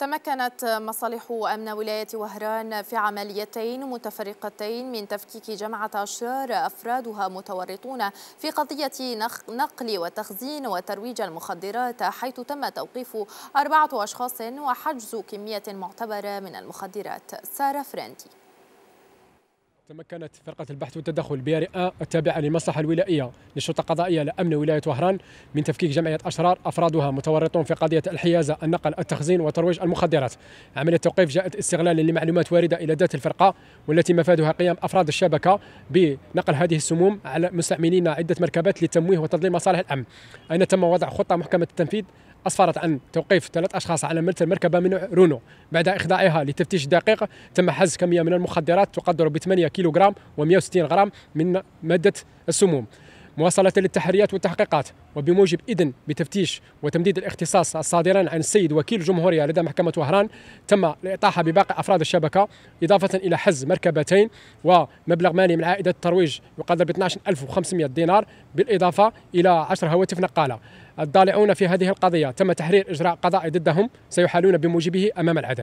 تمكنت مصالح أمن ولاية وهران في عمليتين متفرقتين من تفكيك جمعة أشرار أفرادها متورطون في قضية نقل وتخزين وترويج المخدرات حيث تم توقيف أربعة أشخاص وحجز كمية معتبرة من المخدرات سارة فرندي تمكنت فرقة البحث والتدخل برئة التابعة للمصلحة الولائية للشرطة القضائية لأمن ولاية وهران من تفكيك جمعية أشرار أفرادها متورطون في قضية الحيازة النقل التخزين وترويج المخدرات عملية التوقيف جاءت استغلالا لمعلومات واردة إلى ذات الفرقة والتي مفادها قيام أفراد الشبكة بنقل هذه السموم على مستعملين عدة مركبات للتمويه وتضليل مصالح الأمن أين تم وضع خطة محكمة التنفيذ أسفرت عن توقيف ثلاث أشخاص على ملت المركبة من رونو بعد إخضاعها لتفتيش دقيق تم حجز كمية من المخدرات تقدر ب 8 كيلوغرام و 160 غرام من مادة السموم مواصلة للتحريات والتحقيقات وبموجب إذن بتفتيش وتمديد الاختصاص الصادران عن السيد وكيل الجمهورية لدى محكمة وهران تم الإطاحة بباقي أفراد الشبكة إضافة إلى حجز مركبتين ومبلغ مالي من عائدة الترويج يقدر ب 12500 دينار بالإضافة إلى 10 هواتف نقالة الضالعون في هذه القضية تم تحرير إجراء قضائي ضدهم سيحالون بموجبه أمام العدل